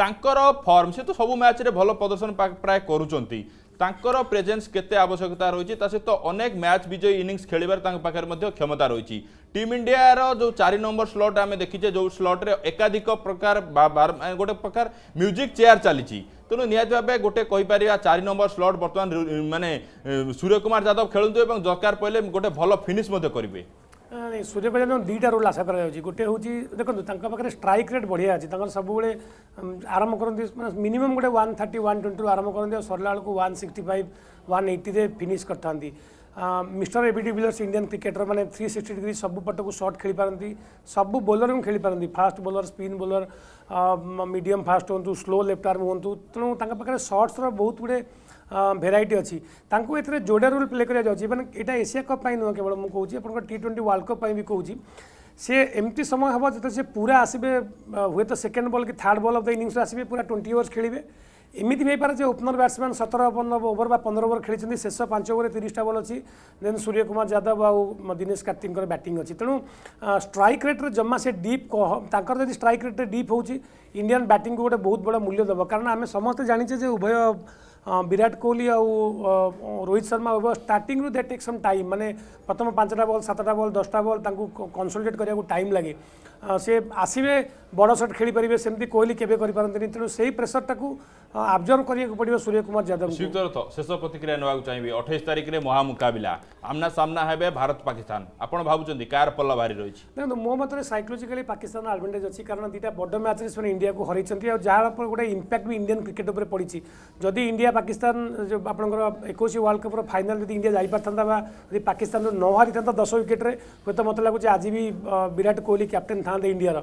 Speaker 1: ତାଙ୍କର ଫର୍ମ ସେ ତ ସବୁ ମ୍ୟାଚ୍ରେ ଭଲ ପ୍ରଦର୍ଶନ ପ୍ରାୟ କରୁଛନ୍ତି ତାଙ୍କର ପ୍ରେଜେନ୍ସ କେତେ ଆବଶ୍ୟକତା ରହିଛି ତା ସହିତ ଅନେକ ମ୍ୟାଚ୍ ବିଜୟୀ ଇନିଂସ ଖେଳିବାର ତାଙ୍କ ପାଖରେ ମଧ୍ୟ କ୍ଷମତା ରହିଛି ଟିମ୍ ଇଣ୍ଡିଆର ଯେଉଁ ଚାରି ନମ୍ବର ସ୍ଲଟ୍ ଆମେ ଦେଖିଛେ ଯେଉଁ ସ୍ଲଟ୍ରେ ଏକାଧିକ ପ୍ରକାର ଗୋଟେ ପ୍ରକାର ମ୍ୟୁଜିକ୍ ଚେୟାର ଚାଲିଛି ତେଣୁ ନିହାତି ଭାବେ ଗୋଟେ କହିପାରିବା ଚାରି ନମ୍ବର ସ୍ଲଟ୍ ବର୍ତ୍ତମାନ ମାନେ ସୂର୍ଯ୍ୟକୁମାର ଯାଦବ ଖେଳନ୍ତୁ ଏବଂ ଦରକାର ପଡ଼ିଲେ ଗୋଟେ ଭଲ ଫିନିଶ୍ ମଧ୍ୟ କରିବେ
Speaker 2: हाँ, सूर्य कल्याण दुईटा रोल आशा करा गोटे हूँ देखते स्ट्राइक रेट बढ़िया अच्छी सब आरंभ करती मैं मिनिमम गोटे वन थर्ट वन ट्वेंटी आरंभ करते सरला बेलू one sixty five one eighty finish कर था mister AB de Villiers Indian cricketer मैंने थ्री सिक्सटी डिग्री सब पट को सर्ट खेली पारती सब बोलर भी खेली पारती fast bowler spin bowler medium fast हूँ स्लो लेफ्ट आर्म हूँ तेणु तक सर्ट्स रोत गुड़े ভেরাইটি অছি তাঁকু এতে যোড়া রোল প্লে করা যাচ্ছে মানে এটা এশিয়া কপ নুহ কেবল মু কৌছি আপনার টি টোয়েন্টি ওয়ার্ল্ড কপ বি কৌছি সি এমতি সময় হব যেতে সে পুরা আসবে হুয়েত সেকেন্ড বল কি third ball of the innings আসবে পুরা টোয়েন্টি ওভর্স খেলবে এমিতি হয়েপরে যে ওপনর ব্যাটসম্যান সতের ওভর বা পনেরো ওভর খেলেছেন শেষ পাঁচ ওভরে তিরিশটা বল অছি দেন সূর্যকুমার যাদব আউ দীনেশ কার্তিকর ব্যাটিং অছি তেমন স্ট্রাইক রেট্রে জমা সে ডিপ তাঁকর যদি স্ট্রাইক রেট্রে ডিপ হচ্ছে ইন্ডিয়ান ব্যাটিং গোটে বহুত বড় মূল্য দেব কারণ আমি সমস্তে জাঁচে যে উভয় विराट कोहली आ Rohit Sharma starting that take some time मैंने प्रथम पांचटा बल सतटा बल दसटा बल तक कनसल्टेट करने को टाइम लगे सी आसवे बड़ सट खेली पारे सेमती कोहली के पारे तेणु से प्रेसर टाक ଆବଜର୍ଭ କରିବାକୁ ପଡ଼ିବ ସୂର୍ଯ୍ୟକୁମାର ଯାଦବ ସଂଯୁକ୍ତ
Speaker 1: ଶେଷ ପ୍ରତିକ୍ରିୟା ନେବାକୁ ଚାହିଁବି ଅଠେଇଶ ତାରିଖରେ ମହାମୁକାବିଲା ଆମ୍ନା ସାମ୍ନା ହେବେ ଭାରତ ପାକିସ୍ତାନ ଆପଣ ଭାବୁଛନ୍ତି କାହାର ପଲ୍ଲା ଭାରି ରହିଛି
Speaker 2: ଦେଖନ୍ତୁ ମୋ ମତରେ ସାଇକୋଲୋଜିକାଲି ପାକିସ୍ତାନର ଆଡ଼ଭାଣ୍ଟେଜ୍ ଅଛି କାରଣ ଦୁଇଟା ବଡ଼ ମ୍ୟାଚ୍ରେ ସେମାନେ ଇଣ୍ଡିଆକୁ ହରାଇଛନ୍ତି ଆଉ ଯାହାର ଗୋଟେ ଇମ୍ପାକ୍ଟ ବି ଇଣ୍ଡିଆନ୍ କ୍ରିକେଟ୍ ଉପରେ ପଡ଼ିଛି ଯଦି ଇଣ୍ଡିଆ ପାକିସ୍ତାନ ଆପଣଙ୍କର ଏକୋଇଶ ୱାର୍ଲଡ଼ କପ୍ର ଫାଇନାଲ୍ ଯଦି ଇଣ୍ଡିଆ ଯାଇପାରିଥାନ୍ତା ବା ଯଦି ପାକିସ୍ତାନରୁ ନ ହାରିଥାନ୍ତା ଦଶ ୱିକେଟ୍ରେ ହୁଏତ ମୋତେ ଲାଗୁଛି ଆଜି ବି ବିରାଟ କୋହଲି କ୍ୟାପ୍ଟେନ୍ ଥାନ୍ତେ ଇଣ୍ଡିଆର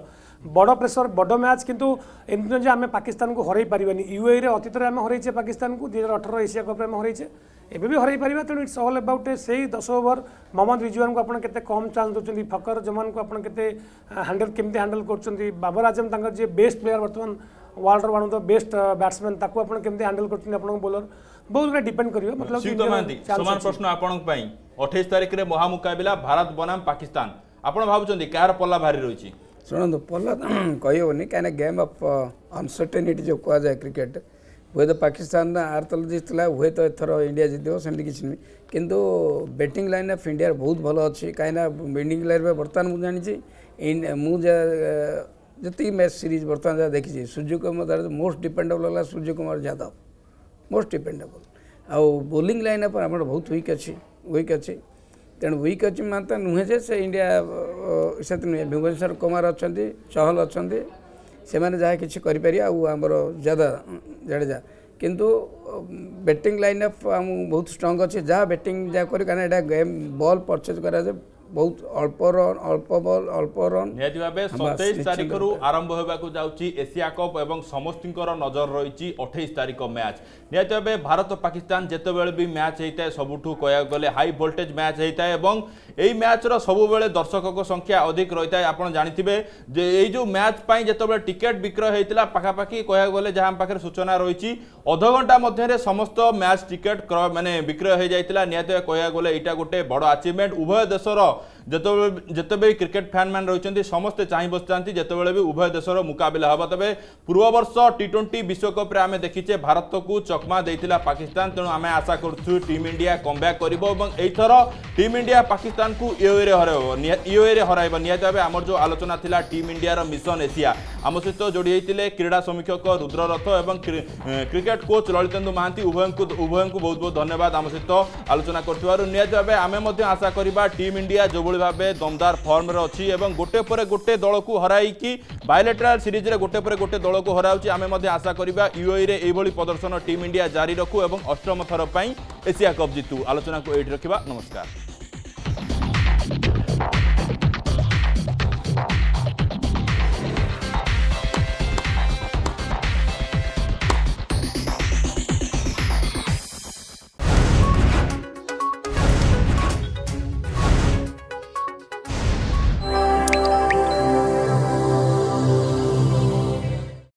Speaker 2: বড় প্রেসর বড় ম্যাচ কিন্তু এমতি নয় যে আমি পাকিস্তানকে হরাই পারিবানি ইউএইরে অতীতরে আমি হরাইছে পাকিস্তানকে দুই হাজার অঠর এশিয়া কপ্রে আমি হরাইছে এবে বি হরাই পারিবা তেণু ইটস অল এবাউট সেই দশ ওভর মোহাম্মদ রিজওয়ানকে আপনার কেতে কম চান্স দেওয়া ফকর জমানকে আপনার কেতে হ্যান্ডেল কেমতি হ্যান্ডেল করছেন বাবর আজম তাঙ্কর যে বেস্ট প্লেয়ার বর্তমান ওয়ার্ল্ডর one of the best batsman তাকু আপনার কেমতি হ্যান্ডেল করছেন আপনার বোলর বহুত গুড়া ডিপেন্ড করিব মতলব সমান প্রশ্ন
Speaker 1: আপনার পাই অঠাইশ তারিখে মহামুকাবিলা ভারত বনাম পাকিস্তান আপনার ভাবুছেন কার পল্লা ভারী রয়েছে
Speaker 3: ଶୁଣନ୍ତୁ ପଲ କହିହେବନି କାହିଁକିନା ଗେମ୍ ଅଫ୍ ଅନସର୍ଟେନିଟି ଯେଉଁ କୁହାଯାଏ କ୍ରିକେଟ୍ ହୁଏତ ପାକିସ୍ତାନ ଆରତଲ ଜିତିଲା ହୁଏତ ଏଥର ଇଣ୍ଡିଆ ଜିତିବ ସେମିତି କିଛି ନୁହେଁ କିନ୍ତୁ ବ୍ୟାଟିଂ ଲାଇନ୍ ଅଫ୍ ଇଣ୍ଡିଆର ବହୁତ ଭଲ ଅଛି କାହିଁକିନା ବ୍ୟାଟିଂ ଲାଇନ୍ରେ ବର୍ତ୍ତମାନ ମୁଁ ଜାଣିଛି ମୁଁ ଯେତିକି ମ୍ୟାଚ୍ ସିରିଜ ବର୍ତ୍ତମାନ ଯାହା ଦେଖିଛି ସୂର୍ଯ୍ୟକୁମାର ଦ୍ୱାରା ମୋଷ୍ଟ ଡିପେଣ୍ଡେବଲ୍ ହେଲା ସୂର୍ଯ୍ୟକୁମାର ଯାଦବ ମୋଷ୍ଟ ଡିପେଣ୍ଡେବଲ୍ ଆଉ ବୋଲିଂ ଲାଇନ୍ ଅପ୍ ଆମର ବହୁତ ୱିକ୍ ଅଛି ୱିକ୍ ଅଛି ତେଣୁ ୱିକ୍ ଅଛି ମାତା ନୁହେଁ ଯେ ସେ ଇଣ୍ଡିଆ ସେତେ ନୁହେଁ ଭୁବନେଶ୍ୱର କୁମାର ଅଛନ୍ତି ଚହଲ ଅଛନ୍ତି ସେମାନେ ଯାହା କିଛି କରିପାରିବେ ଆଉ ଆମର ଜାଦା ଜାଡ଼େଜା କିନ୍ତୁ ବ୍ୟାଟିଂ ଲାଇନ୍ ଅପ୍ ଆମ ବହୁତ ଷ୍ଟ୍ରଙ୍ଗ ଅଛି ଯାହା ବ୍ୟାଟିଂ ଯାହା କରି କାରଣ ଏଇଟା ଗେମ୍ ବଲ୍ ପରଚେଜ୍ କରାଯାଏ ବହୁତ ଅଳ୍ପ ରନ୍ ଅଳ୍ପ ବଲ୍ ଅଳ୍ପ ରନ୍ ନିହାତି ଭାବେ ସତେଇଶ ତାରିଖରୁ
Speaker 1: ଆରମ୍ଭ ହେବାକୁ ଯାଉଛି ଏସିଆ କପ୍ ଏବଂ ସମସ୍ତଙ୍କର ନଜର ରହିଛି ଅଠେଇଶ ତାରିଖ ମ୍ୟାଚ୍ ନିହାତି ଭାବେ ଭାରତ ପାକିସ୍ତାନ ଯେତେବେଳେ ବି ମ୍ୟାଚ୍ ହେଇଥାଏ ସବୁଠୁ କହିବାକୁ ଗଲେ ହାଇ ଭୋଲ୍ଟେଜ୍ ମ୍ୟାଚ୍ ହେଇଥାଏ ଏବଂ ଏହି ମ୍ୟାଚ୍ର ସବୁବେଳେ ଦର୍ଶକଙ୍କ ସଂଖ୍ୟା ଅଧିକ ରହିଥାଏ ଆପଣ ଜାଣିଥିବେ ଯେ ଏଇ ଯେଉଁ ମ୍ୟାଚ୍ ପାଇଁ ଯେତେବେଳେ ଟିକେଟ୍ ବିକ୍ରୟ ହେଇଥିଲା ପାଖାପାଖି କହିବାକୁ ଗଲେ ଯାହା ଆମ ପାଖରେ ସୂଚନା ରହିଛି ଅଧଘଣ୍ଟା ମଧ୍ୟରେ ସମସ୍ତ ମ୍ୟାଚ୍ ଟିକେଟ୍ ମାନେ ବିକ୍ରୟ ହୋଇଯାଇଥିଲା ନିହାତି ଭାବେ କହିବାକୁ ଗଲେ ଏଇଟା ଗୋଟେ ବଡ଼ ଆଚିଭମେଣ୍ଟ ଉଭୟ ଦେଶର যেতবে যেতবে ক্রিকেট ফ্যান মানে রয়েছেন সমস্তে চাই বসিথান্তি যেতবে বি উভয় দেশর মুকাবিলা হব তবে পূর্ববর্ষ টি টোয়েন্টি বিশ্বকপে আমি দেখিছে ভারতকু চকমা দিয়েছিল পাকিস্তান তেমন আমি আশা করছু টিম ইন্ডিয়া কমব্যাক করব এবং এইথর টিম ইন্ডিয়া পাকিস্তানকু ইউএ হরাইব ইউএ হরাইব নিহতি ভাবে আমার যে আলোচনা লা টিম ইন্ডিয়ার মিশন এশিয়া আম সহিত যোড়ি হয়েছিল ক্রীড়া সমীক্ষক রুদ্র রথ এবং ক্রিকেট কোচ ললিতেন্দু মহান্তি উভয় উভয় বহুত বহুত ধন্যবাদ আম সহিত আলোচনা করুবার নিহতি ভাবে আমি আশা করা টিম ইন্ডিয়া যেভাবে ভাবে দমদার ফর্মরে অছি এবং গোটে পরে গোটে দলকু হরাইকি বায়োলেটরাল সিরিজে গোটে পরে গোটে দলকু হরাউছি আমি আশা করা ইউএইরে এইভাবে প্রদর্শন টিম ইন্ডিয়া জারি রাখু এবং অষ্টম থর এশিয়া কপ জিতু আলোচনা এইটি রাখা নমস্কার